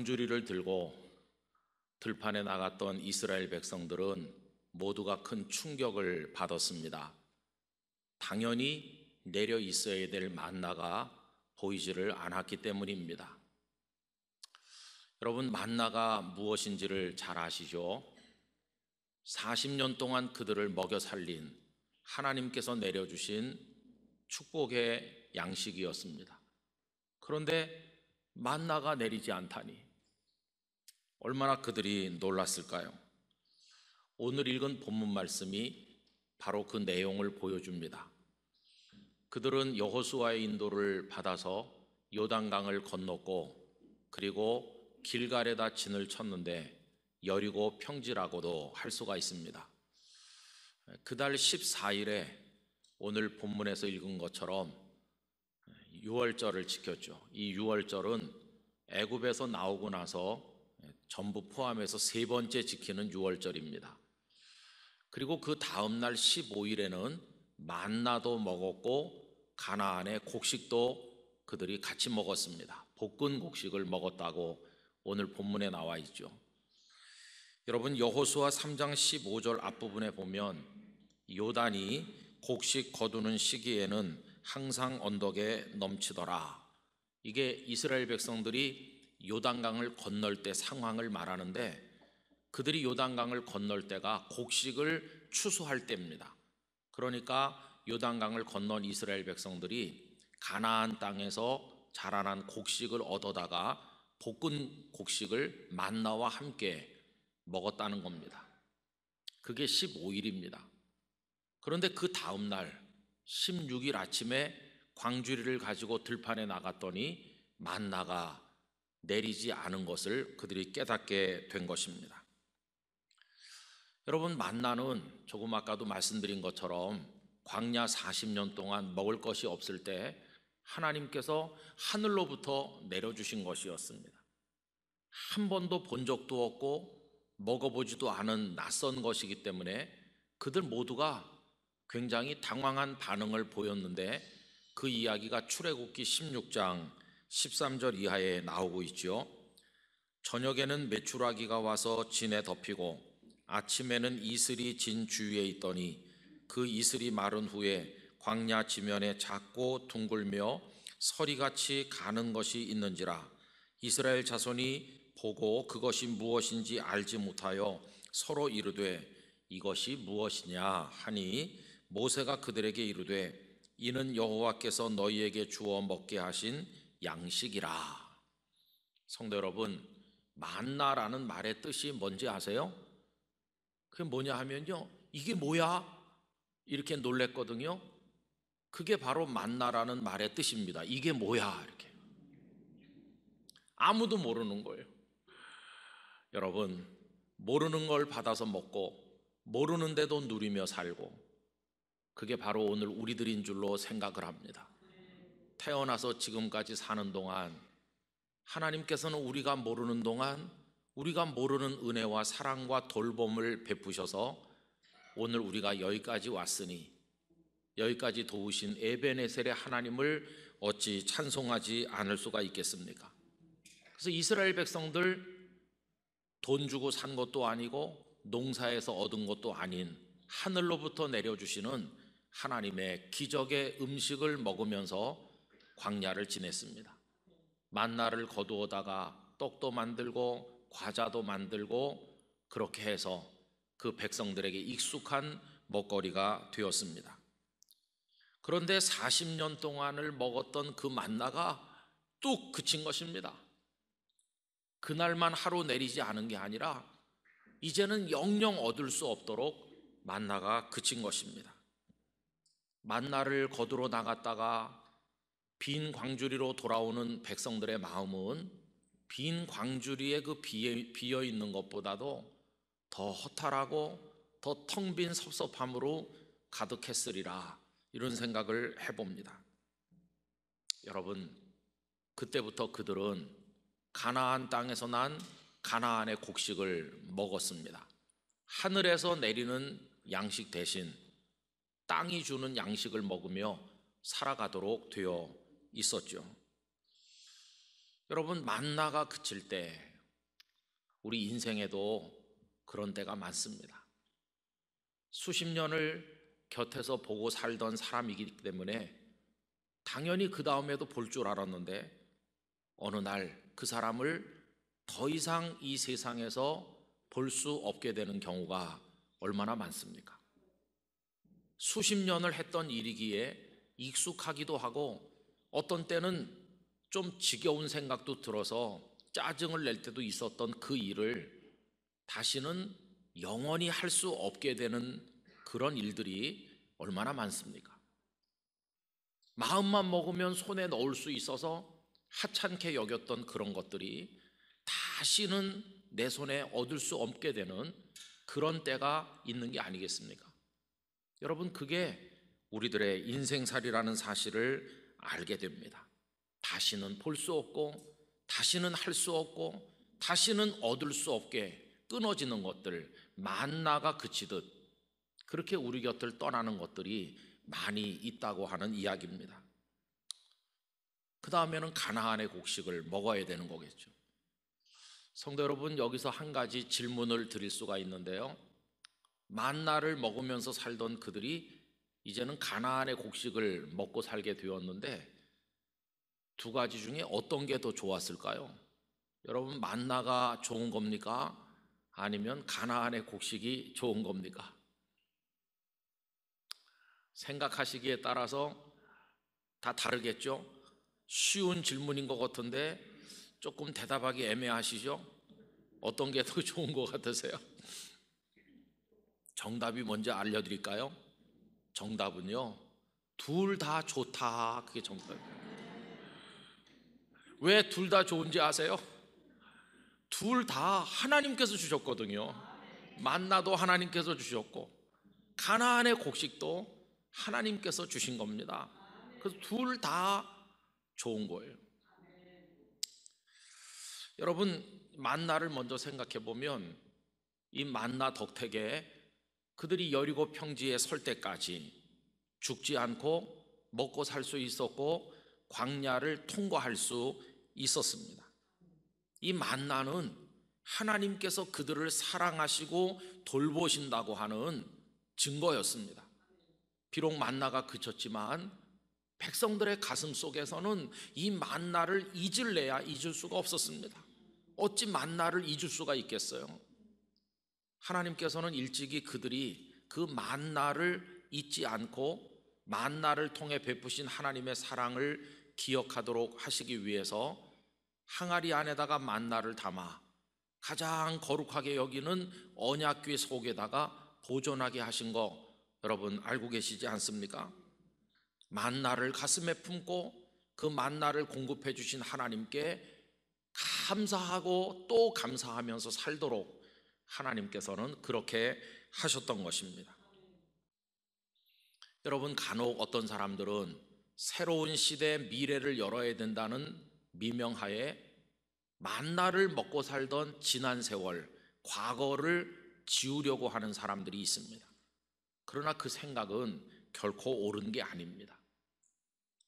광주리를 들고 들판에 나갔던 이스라엘 백성들은 모두가 큰 충격을 받았습니다. 당연히 내려 있어야 될 만나가 보이지를 않았기 때문입니다. 여러분, 만나가 무엇인지를 잘 아시죠? 40년 동안 그들을 먹여 살린 하나님께서 내려주신 축복의 양식이었습니다. 그런데 만나가 내리지 않다니 얼마나 그들이 놀랐을까요? 오늘 읽은 본문 말씀이 바로 그 내용을 보여줍니다. 그들은 여호수아의 인도를 받아서 요단강을 건넜고 그리고 길가에다 진을 쳤는데 여리고 평지라고도 할 수가 있습니다. 그달 14일에 오늘 본문에서 읽은 것처럼 6월절을 지켰죠. 이 6월절은 애굽에서 나오고 나서 전부 포함해서 세 번째 지키는 6월절입니다. 그리고 그 다음 날 15일에는 만나도 먹었고 가나안의 곡식도 그들이 같이 먹었습니다. 볶은 곡식을 먹었다고 오늘 본문에 나와 있죠. 여러분 여호수아 3장 15절 앞부분에 보면 요단이 곡식 거두는 시기에는 항상 언덕에 넘치더라. 이게 이스라엘 백성들이 요단강을 건널 때 상황을 말하는데 그들이 요단강을 건널 때가 곡식을 추수할 때입니다. 그러니까 요단강을 건넌 이스라엘 백성들이 가나안 땅에서 자라난 곡식을 얻어다가 볶은 곡식을 만나와 함께 먹었다는 겁니다. 그게 15일입니다. 그런데 그 다음 날 16일 아침에 광주리를 가지고 들판에 나갔더니 만나가 내리지 않은 것을 그들이 깨닫게 된 것입니다. 여러분 만나는 조금 아까도 말씀드린 것처럼 광야 40년 동안 먹을 것이 없을 때 하나님께서 하늘로부터 내려주신 것이었습니다. 한 번도 본 적도 없고 먹어보지도 않은 낯선 것이기 때문에 그들 모두가 굉장히 당황한 반응을 보였는데 그 이야기가 출애굽기 16장 13절 이하에 나오고 있죠. 저녁에는 메추라기가 와서 진에 덮이고 아침에는 이슬이 진 주위에 있더니 그 이슬이 마른 후에 광야 지면에 작고 둥글며 서리같이 가는 것이 있는지라 이스라엘 자손이 보고 그것이 무엇인지 알지 못하여 서로 이르되 이것이 무엇이냐 하니 모세가 그들에게 이르되 이는 여호와께서 너희에게 주어 먹게 하신 양식이라. 성도 여러분, 만나라는 말의 뜻이 뭔지 아세요? 그게 뭐냐 하면요. 이게 뭐야? 이렇게 놀랬거든요. 그게 바로 만나라는 말의 뜻입니다. 이게 뭐야? 이렇게. 아무도 모르는 거예요. 여러분, 모르는 걸 받아서 먹고, 모르는데도 누리며 살고, 그게 바로 오늘 우리들인 줄로 생각을 합니다. 태어나서 지금까지 사는 동안 하나님께서는 우리가 모르는 동안 우리가 모르는 은혜와 사랑과 돌봄을 베푸셔서 오늘 우리가 여기까지 왔으니 여기까지 도우신 에베네셀의 하나님을 어찌 찬송하지 않을 수가 있겠습니까? 그래서 이스라엘 백성들 돈 주고 산 것도 아니고 농사에서 얻은 것도 아닌 하늘로부터 내려주시는 하나님의 기적의 음식을 먹으면서 광야를 지냈습니다. 만나를 거두어다가 떡도 만들고 과자도 만들고 그렇게 해서 그 백성들에게 익숙한 먹거리가 되었습니다. 그런데 40년 동안을 먹었던 그 만나가 뚝 그친 것입니다. 그날만 하루 내리지 않은 게 아니라 이제는 영영 얻을 수 없도록 만나가 그친 것입니다. 만나를 거두러 나갔다가 빈 광주리로 돌아오는 백성들의 마음은 빈 광주리에 그 비어 있는 것보다도 더 허탈하고 더 텅 빈 섭섭함으로 가득했으리라 이런 생각을 해봅니다. 여러분, 그때부터 그들은 가나안 땅에서 난 가나안의 곡식을 먹었습니다. 하늘에서 내리는 양식 대신 땅이 주는 양식을 먹으며 살아가도록 되어 있었죠. 여러분, 만나가 그칠 때 우리 인생에도 그런 때가 많습니다. 수십 년을 곁에서 보고 살던 사람이기 때문에 당연히 그 다음에도 볼 줄 알았는데 어느 날 그 사람을 더 이상 이 세상에서 볼 수 없게 되는 경우가 얼마나 많습니까? 수십 년을 했던 일이기에 익숙하기도 하고 어떤 때는 좀 지겨운 생각도 들어서 짜증을 낼 때도 있었던 그 일을 다시는 영원히 할 수 없게 되는 그런 일들이 얼마나 많습니까? 마음만 먹으면 손에 넣을 수 있어서 하찮게 여겼던 그런 것들이 다시는 내 손에 얻을 수 없게 되는 그런 때가 있는 게 아니겠습니까? 여러분, 그게 우리들의 인생살이라는 사실을 알게 됩니다. 다시는 볼 수 없고, 다시는 할 수 없고, 다시는 얻을 수 없게 끊어지는 것들, 만나가 그치듯 그렇게 우리 곁을 떠나는 것들이 많이 있다고 하는 이야기입니다. 그 다음에는 가나안의 곡식을 먹어야 되는 거겠죠. 성도 여러분, 여기서 한 가지 질문을 드릴 수가 있는데요. 만나를 먹으면서 살던 그들이 이제는 가나안의 곡식을 먹고 살게 되었는데 두 가지 중에 어떤 게 더 좋았을까요? 여러분 만나가 좋은 겁니까? 아니면 가나안의 곡식이 좋은 겁니까? 생각하시기에 따라서 다 다르겠죠? 쉬운 질문인 것 같은데 조금 대답하기 애매하시죠? 어떤 게 더 좋은 것 같으세요? 정답이 뭔지 알려드릴까요? 정답은요. 둘 다 좋다. 그게 정답이에요. 왜둘 다 좋은지 아세요? 둘 다 하나님께서 주셨거든요. 만나도 하나님께서 주셨고 가나안의 곡식도 하나님께서 주신 겁니다. 그래서 둘 다 좋은 거예요. 여러분 만나를 먼저 생각해 보면 이 만나 덕택에 그들이 여리고 평지에 설 때까지 죽지 않고 먹고 살 수 있었고 광야를 통과할 수 있었습니다. 이 만나는 하나님께서 그들을 사랑하시고 돌보신다고 하는 증거였습니다. 비록 만나가 그쳤지만 백성들의 가슴 속에서는 이 만나를 잊을래야 잊을 수가 없었습니다. 어찌 만나를 잊을 수가 있겠어요? 하나님께서는 일찍이 그들이 그 만나를 잊지 않고 만나를 통해 베푸신 하나님의 사랑을 기억하도록 하시기 위해서 항아리 안에다가 만나를 담아 가장 거룩하게 여기는 언약귀 속에다가 보존하게 하신 거 여러분 알고 계시지 않습니까? 만나를 가슴에 품고 그 만나를 공급해 주신 하나님께 감사하고 또 감사하면서 살도록 하나님께서는 그렇게 하셨던 것입니다. 여러분, 간혹 어떤 사람들은 새로운 시대의 미래를 열어야 된다는 미명하에 만나를 먹고 살던 지난 세월, 과거를 지우려고 하는 사람들이 있습니다. 그러나 그 생각은 결코 옳은 게 아닙니다.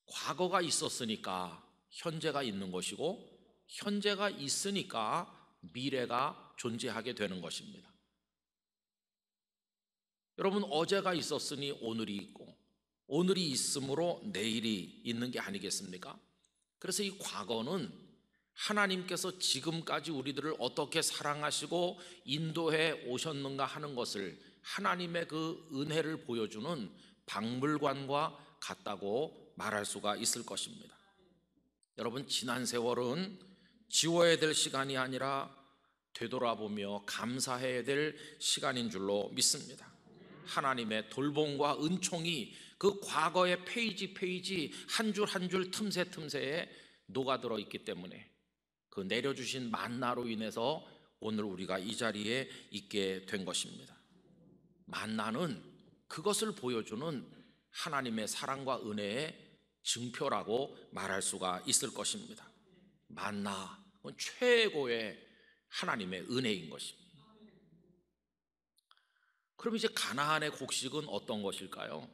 과거가 있었으니까 현재가 있는 것이고, 현재가 있으니까 미래가 존재하게 되는 것입니다. 여러분, 어제가 있었으니 오늘이 있고, 오늘이 있으므로 내일이 있는 게 아니겠습니까? 그래서 이 과거는 하나님께서 지금까지 우리들을 어떻게 사랑하시고 인도해 오셨는가 하는 것을 하나님의 그 은혜를 보여주는 박물관과 같다고 말할 수가 있을 것입니다. 여러분, 지난 세월은 지워야 될 시간이 아니라 되돌아보며 감사해야 될 시간인 줄로 믿습니다. 하나님의 돌봄과 은총이 그 과거의 페이지 페이지 한 줄 한 줄 틈새 틈새에 녹아들어 있기 때문에 그 내려주신 만나로 인해서 오늘 우리가 이 자리에 있게 된 것입니다. 만나는 그것을 보여주는 하나님의 사랑과 은혜의 증표라고 말할 수가 있을 것입니다. 만나, 최고의 하나님의 은혜인 것입니다. 그럼 이제 가나안의 곡식은 어떤 것일까요?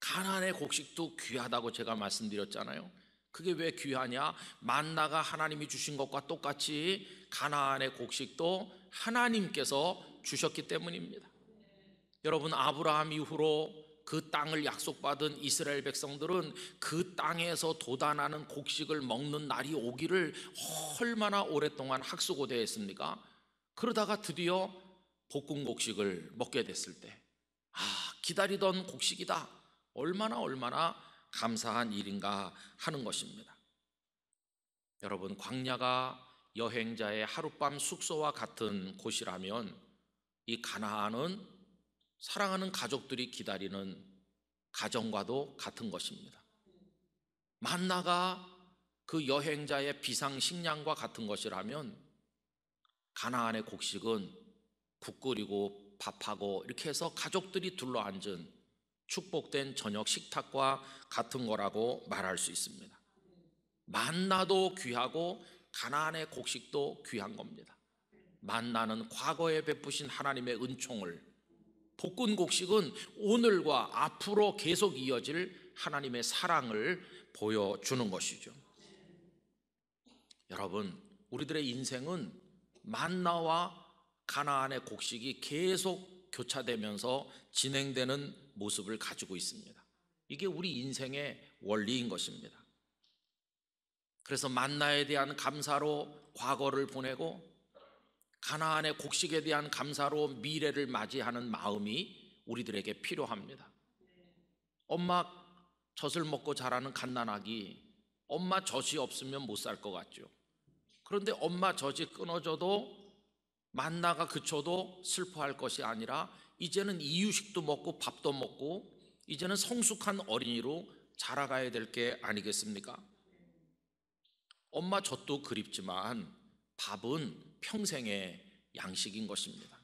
가나안의 곡식도 귀하다고 제가 말씀드렸잖아요. 그게 왜 귀하냐? 만나가 하나님이 주신 것과 똑같이 가나안의 곡식도 하나님께서 주셨기 때문입니다. 여러분 아브라함 이후로 그 땅을 약속받은 이스라엘 백성들은 그 땅에서 도단하는 곡식을 먹는 날이 오기를 얼마나 오랫동안 학수고대했습니까? 그러다가 드디어 볶음 곡식을 먹게 됐을 때, 아, 기다리던 곡식이다. 얼마나 얼마나 감사한 일인가 하는 것입니다. 여러분, 광야가 여행자의 하룻밤 숙소와 같은 곳이라면 이 가나안은 사랑하는 가족들이 기다리는 가정과도 같은 것입니다. 만나가 그 여행자의 비상식량과 같은 것이라면 가나안의 곡식은 국 끓이고 밥하고 이렇게 해서 가족들이 둘러앉은 축복된 저녁 식탁과 같은 거라고 말할 수 있습니다. 만나도 귀하고 가나안의 곡식도 귀한 겁니다. 만나는 과거에 베푸신 하나님의 은총을 복근 곡식은 오늘과 앞으로 계속 이어질 하나님의 사랑을 보여주는 것이죠. 여러분, 우리들의 인생은 만나와 가나안의 곡식이 계속 교차되면서 진행되는 모습을 가지고 있습니다. 이게 우리 인생의 원리인 것입니다. 그래서 만나에 대한 감사로 과거를 보내고 가나안의 곡식에 대한 감사로 미래를 맞이하는 마음이 우리들에게 필요합니다. 엄마 젖을 먹고 자라는 갓난아기 엄마 젖이 없으면 못 살 것 같죠. 그런데 엄마 젖이 끊어져도 만나가 그쳐도 슬퍼할 것이 아니라 이제는 이유식도 먹고 밥도 먹고 이제는 성숙한 어린이로 자라가야 될 게 아니겠습니까? 엄마 젖도 그립지만 밥은 평생의 양식인 것입니다.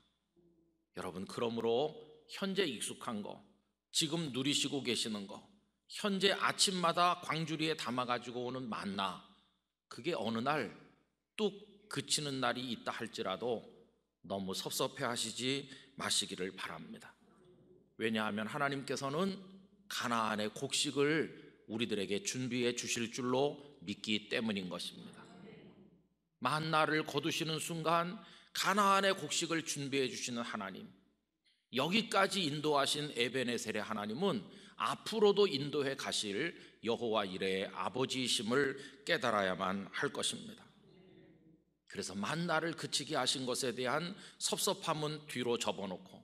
여러분, 그러므로 현재 익숙한 거, 지금 누리시고 계시는 거, 현재 아침마다 광주리에 담아가지고 오는 만나, 그게 어느 날 뚝 그치는 날이 있다 할지라도 너무 섭섭해 하시지 마시기를 바랍니다. 왜냐하면 하나님께서는 가나안의 곡식을 우리들에게 준비해 주실 줄로 믿기 때문인 것입니다. 만나를 거두시는 순간 가나안의 곡식을 준비해 주시는 하나님 여기까지 인도하신 에베네셀의 하나님은 앞으로도 인도해 가실 여호와 이레의 아버지이심을 깨달아야만 할 것입니다. 그래서 만나를 그치게 하신 것에 대한 섭섭함은 뒤로 접어놓고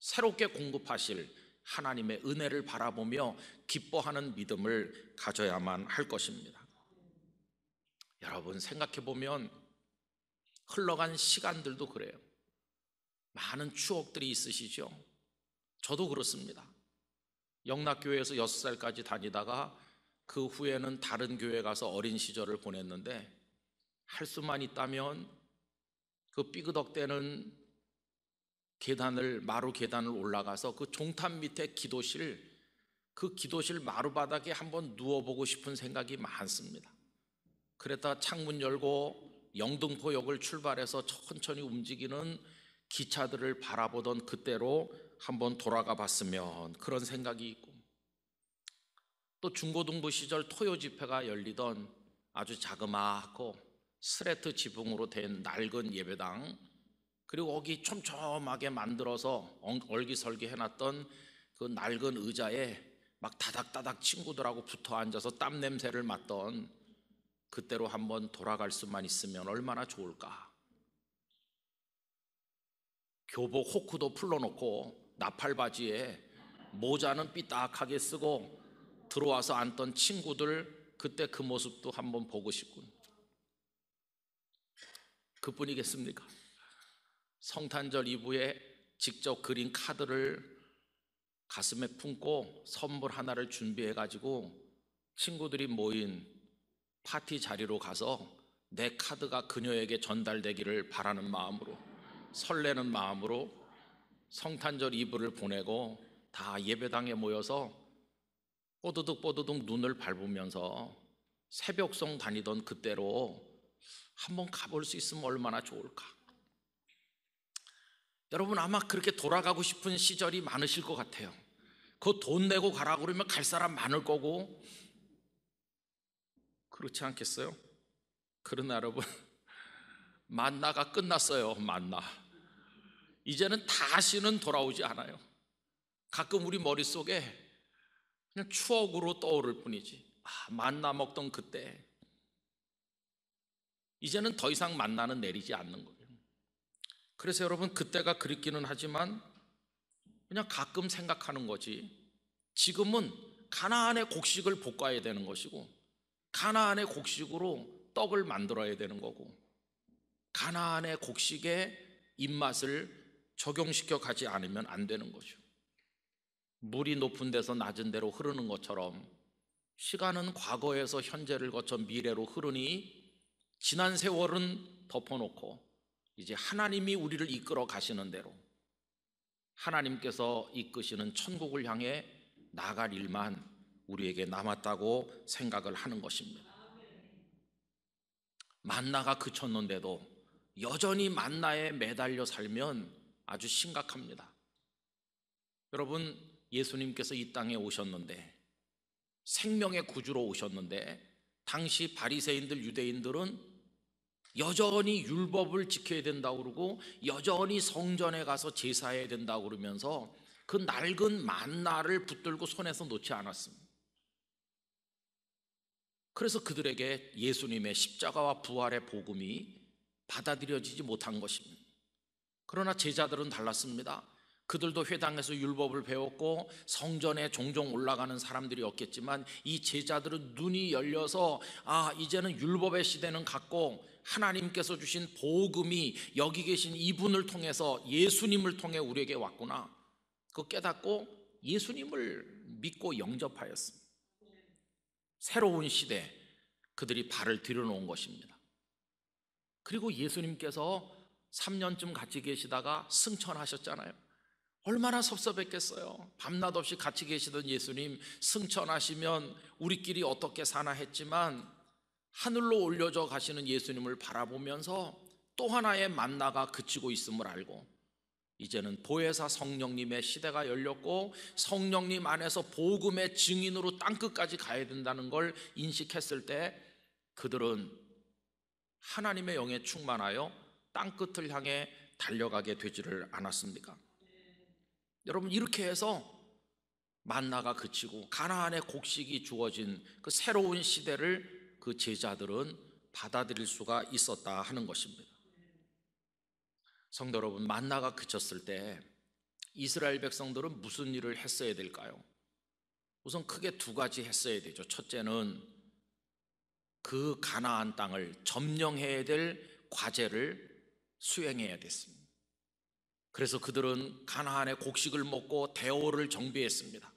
새롭게 공급하실 하나님의 은혜를 바라보며 기뻐하는 믿음을 가져야만 할 것입니다. 여러분 생각해 보면 흘러간 시간들도 그래요. 많은 추억들이 있으시죠? 저도 그렇습니다. 영락교회에서 6살까지 다니다가 그 후에는 다른 교회 가서 어린 시절을 보냈는데 할 수만 있다면 그 삐그덕대는 계단을 마루 계단을 올라가서 그종탑 밑에 기도실 그 기도실 마루 바닥에 한번 누워보고 싶은 생각이 많습니다. 그랬다 창문 열고 영등포역을 출발해서 천천히 움직이는 기차들을 바라보던 그때로 한번 돌아가 봤으면 그런 생각이 있고 또 중고등부 시절 토요 집회가 열리던 아주 자그마하고 스레트 지붕으로 된 낡은 예배당 그리고 거기 촘촘하게 만들어서 얼기설기 해놨던 그 낡은 의자에 막 다닥다닥 친구들하고 붙어 앉아서 땀 냄새를 맡던 그때로 한번 돌아갈 수만 있으면 얼마나 좋을까. 교복 호크도 풀러놓고 나팔바지에 모자는 삐딱하게 쓰고 들어와서 앉던 친구들 그때 그 모습도 한번 보고 싶군. 그뿐이겠습니까? 성탄절 이후에 직접 그린 카드를 가슴에 품고 선물 하나를 준비해 가지고 친구들이 모인 파티 자리로 가서 내 카드가 그녀에게 전달되기를 바라는 마음으로 설레는 마음으로 성탄절 이브를 보내고 다 예배당에 모여서 뽀드득 뽀드득 눈을 밟으면서 새벽송 다니던 그때로 한번 가볼 수 있으면 얼마나 좋을까. 여러분 아마 그렇게 돌아가고 싶은 시절이 많으실 것 같아요. 그 돈 내고 가라 그러면 갈 사람 많을 거고 그렇지 않겠어요? 그러나 여러분, 만나가 끝났어요, 만나. 이제는 다시는 돌아오지 않아요. 가끔 우리 머릿속에 그냥 추억으로 떠오를 뿐이지. 아, 만나 먹던 그때. 이제는 더 이상 만나는 내리지 않는 거예요. 그래서 여러분, 그때가 그립기는 하지만 그냥 가끔 생각하는 거지. 지금은 가나안의 곡식을 볶아야 되는 것이고 가나안의 곡식으로 떡을 만들어야 되는 거고 가나안의 곡식에 입맛을 적용시켜 가지 않으면 안 되는 거죠. 물이 높은 데서 낮은 데로 흐르는 것처럼 시간은 과거에서 현재를 거쳐 미래로 흐르니 지난 세월은 덮어놓고 이제 하나님이 우리를 이끌어 가시는 대로 하나님께서 이끄시는 천국을 향해 나갈 일만 우리에게 남았다고 생각을 하는 것입니다. 만나가 그쳤는데도 여전히 만나에 매달려 살면 아주 심각합니다. 여러분, 예수님께서 이 땅에 오셨는데 생명의 구주로 오셨는데 당시 바리새인들 유대인들은 여전히 율법을 지켜야 된다고 그러고 여전히 성전에 가서 제사해야 된다고 그러면서 그 낡은 만나를 붙들고 손에서 놓지 않았습니다. 그래서 그들에게 예수님의 십자가와 부활의 복음이 받아들여지지 못한 것입니다. 그러나 제자들은 달랐습니다. 그들도 회당에서 율법을 배웠고 성전에 종종 올라가는 사람들이었겠지만 이 제자들은 눈이 열려서 아 이제는 율법의 시대는 갔고 하나님께서 주신 복음이 여기 계신 이분을 통해서 예수님을 통해 우리에게 왔구나 그 깨닫고 예수님을 믿고 영접하였습니다. 새로운 시대 그들이 발을 들여놓은 것입니다. 그리고 예수님께서 3년쯤 같이 계시다가 승천하셨잖아요. 얼마나 섭섭했겠어요. 밤낮 없이 같이 계시던 예수님 승천하시면 우리끼리 어떻게 사나 했지만 하늘로 올려져 가시는 예수님을 바라보면서 또 하나의 만나가 그치고 있음을 알고 이제는 보혜사 성령님의 시대가 열렸고 성령님 안에서 복음의 증인으로 땅끝까지 가야 된다는 걸 인식했을 때 그들은 하나님의 영에 충만하여 땅끝을 향해 달려가게 되지를 않았습니까? 여러분 이렇게 해서 만나가 그치고 가나안의 곡식이 주어진 그 새로운 시대를 그 제자들은 받아들일 수가 있었다 하는 것입니다. 성도 여러분, 만나가 그쳤을 때 이스라엘 백성들은 무슨 일을 했어야 될까요? 우선 크게 두 가지 했어야 되죠. 첫째는 그 가나안 땅을 점령해야 될 과제를 수행해야 됐습니다. 그래서 그들은 가나안의 곡식을 먹고 대오를 정비했습니다.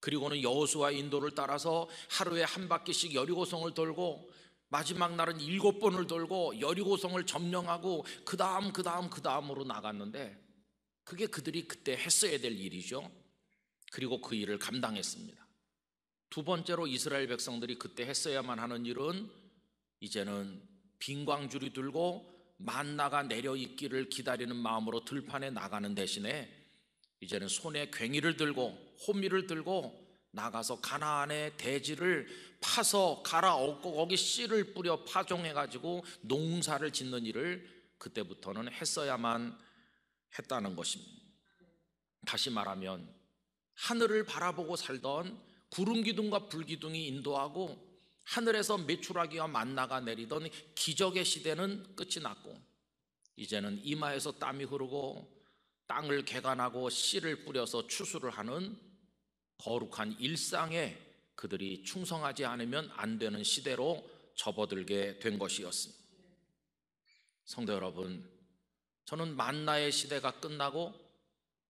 그리고는 여호수와 인도를 따라서 하루에 한 바퀴씩 여리고성을 돌고 마지막 날은 일곱 번을 돌고 여리고성을 점령하고 그 다음 그 다음 그 다음으로 나갔는데 그게 그들이 그때 했어야 될 일이죠. 그리고 그 일을 감당했습니다. 두 번째로 이스라엘 백성들이 그때 했어야만 하는 일은 이제는 빈광줄이 들고 만나가 내려 있기를 기다리는 마음으로 들판에 나가는 대신에 이제는 손에 괭이를 들고 호미를 들고 나가서 가나안의 대지를 파서 갈아엎고 거기 씨를 뿌려 파종해 가지고 농사를 짓는 일을 그때부터는 했어야만 했다는 것입니다. 다시 말하면 하늘을 바라보고 살던 구름 기둥과 불 기둥이 인도하고 하늘에서 메추라기와 만나가 내리던 기적의 시대는 끝이 났고 이제는 이마에서 땀이 흐르고 땅을 개간하고 씨를 뿌려서 추수를 하는 거룩한 일상에 그들이 충성하지 않으면 안 되는 시대로 접어들게 된 것이었습니다. 성도 여러분, 저는 만나의 시대가 끝나고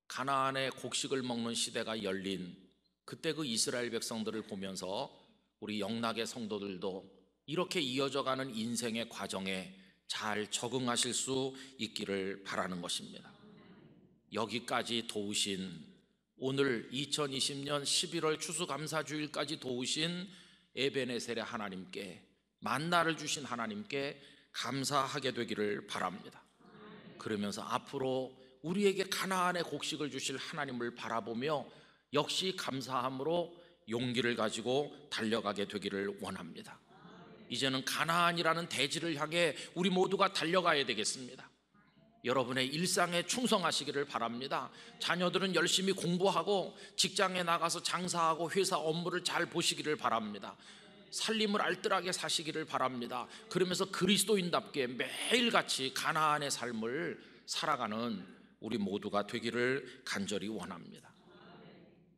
가나안의 곡식을 먹는 시대가 열린 그때 그 이스라엘 백성들을 보면서 우리 영락의 성도들도 이렇게 이어져 가는 인생의 과정에 잘 적응하실 수 있기를 바라는 것입니다. 여기까지 도우신 오늘 2020년 11월 추수감사주일까지 도우신 에베네셀의 하나님께 만나를 주신 하나님께 감사하게 되기를 바랍니다. 그러면서 앞으로 우리에게 가나안의 곡식을 주실 하나님을 바라보며 역시 감사함으로 용기를 가지고 달려가게 되기를 원합니다. 이제는 가나안이라는 대지를 향해 우리 모두가 달려가야 되겠습니다. 여러분의 일상에 충성하시기를 바랍니다. 자녀들은 열심히 공부하고 직장에 나가서 장사하고 회사 업무를 잘 보시기를 바랍니다. 살림을 알뜰하게 사시기를 바랍니다. 그러면서 그리스도인답게 매일같이 가나안의 삶을 살아가는 우리 모두가 되기를 간절히 원합니다.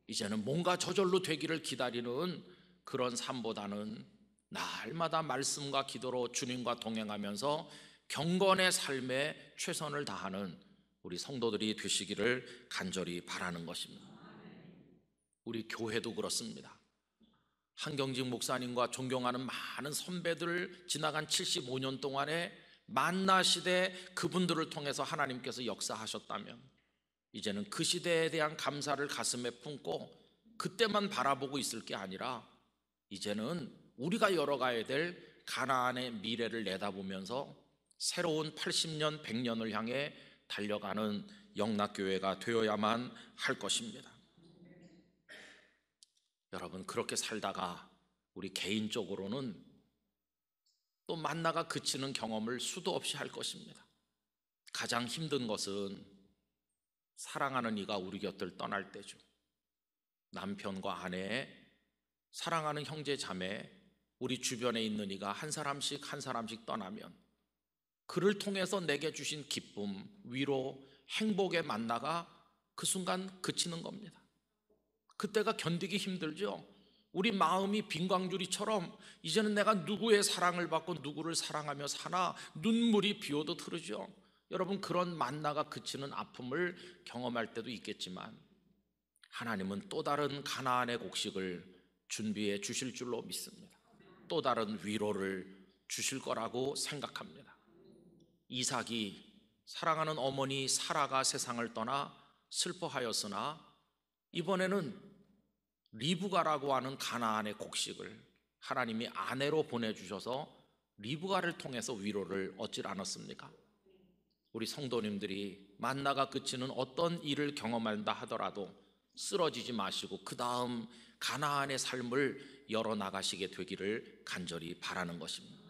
이제는 뭔가 저절로 되기를 기다리는 그런 삶보다는 날마다 말씀과 기도로 주님과 동행하면서 경건의 삶에 최선을 다하는 우리 성도들이 되시기를 간절히 바라는 것입니다. 우리 교회도 그렇습니다. 한경직 목사님과 존경하는 많은 선배들 지나간 75년 동안에 만나 시대 그분들을 통해서 하나님께서 역사하셨다면 이제는 그 시대에 대한 감사를 가슴에 품고 그때만 바라보고 있을 게 아니라 이제는 우리가 열어가야 될 가나안의 미래를 내다보면서 새로운 80년, 100년을 향해 달려가는 영락교회가 되어야만 할 것입니다. 여러분, 그렇게 살다가 우리 개인적으로는 또 만나가 그치는 경험을 수도 없이 할 것입니다. 가장 힘든 것은 사랑하는 이가 우리 곁을 떠날 때죠. 남편과 아내, 사랑하는 형제 자매, 우리 주변에 있는 이가 한 사람씩 한 사람씩 떠나면 그를 통해서 내게 주신 기쁨, 위로, 행복의 만나가 그 순간 그치는 겁니다. 그때가 견디기 힘들죠. 우리 마음이 빈광주리처럼 이제는 내가 누구의 사랑을 받고 누구를 사랑하며 사나 눈물이 비오듯 흐르죠. 여러분 그런 만나가 그치는 아픔을 경험할 때도 있겠지만 하나님은 또 다른 가나안의 곡식을 준비해 주실 줄로 믿습니다. 또 다른 위로를 주실 거라고 생각합니다. 이삭이 사랑하는 어머니 사라가 세상을 떠나 슬퍼하였으나 이번에는 리브가라고 하는 가나안의 곡식을 하나님이 아내로 보내주셔서 리브가를 통해서 위로를 얻질 않았습니까? 우리 성도님들이 만나가 그치는 어떤 일을 경험한다 하더라도 쓰러지지 마시고 그 다음 가나안의 삶을 열어 나가시게 되기를 간절히 바라는 것입니다.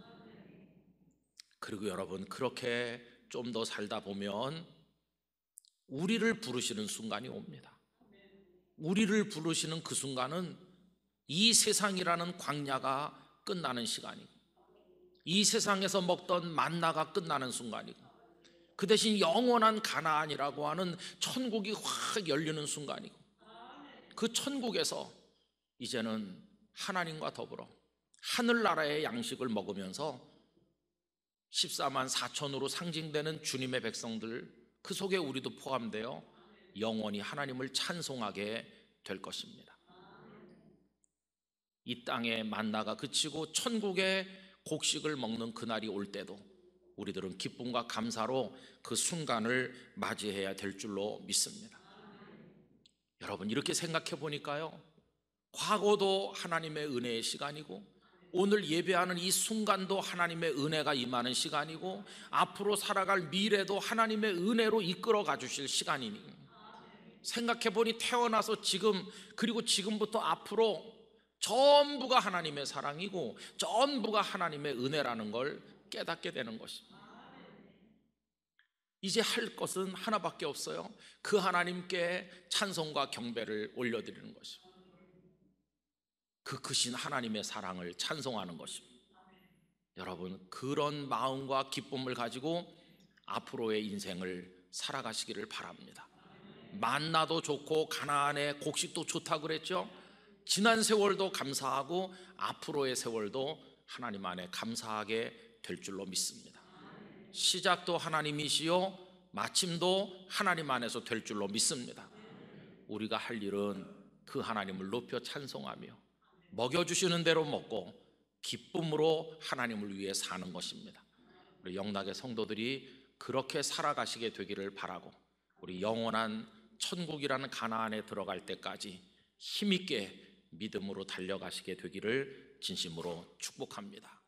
그리고 여러분 그렇게 좀 더 살다 보면 우리를 부르시는 순간이 옵니다. 우리를 부르시는 그 순간은 이 세상이라는 광야가 끝나는 시간이고 이 세상에서 먹던 만나가 끝나는 순간이고 그 대신 영원한 가나안이라고 하는 천국이 확 열리는 순간이고 그 천국에서 이제는 하나님과 더불어 하늘나라의 양식을 먹으면서 14만 4천으로 상징되는 주님의 백성들 그 속에 우리도 포함되어 영원히 하나님을 찬송하게 될 것입니다. 이 땅의 만나가 그치고 천국의 곡식을 먹는 그날이 올 때도 우리들은 기쁨과 감사로 그 순간을 맞이해야 될 줄로 믿습니다. 여러분, 이렇게 생각해 보니까요. 과거도 하나님의 은혜의 시간이고, 오늘 예배하는 이 순간도 하나님의 은혜가 임하는 시간이고 앞으로 살아갈 미래도 하나님의 은혜로 이끌어 가 주실 시간이니 생각해 보니 태어나서 지금 그리고 지금부터 앞으로 전부가 하나님의 사랑이고 전부가 하나님의 은혜라는 걸 깨닫게 되는 것입니다. 이제 할 것은 하나밖에 없어요. 그 하나님께 찬송과 경배를 올려드리는 것입니다. 그 크신 하나님의 사랑을 찬송하는 것입니다. 여러분, 그런 마음과 기쁨을 가지고 앞으로의 인생을 살아가시기를 바랍니다. 만나도 좋고 가나안의 곡식도 좋다 그랬죠. 지난 세월도 감사하고 앞으로의 세월도 하나님 안에 감사하게 될 줄로 믿습니다. 시작도 하나님이시요 마침도 하나님 안에서 될 줄로 믿습니다. 우리가 할 일은 그 하나님을 높여 찬송하며 먹여주시는 대로 먹고 기쁨으로 하나님을 위해 사는 것입니다. 우리 영락의 성도들이 그렇게 살아가시게 되기를 바라고 우리 영원한 천국이라는 가나안에 들어갈 때까지 힘있게 믿음으로 달려가시게 되기를 진심으로 축복합니다.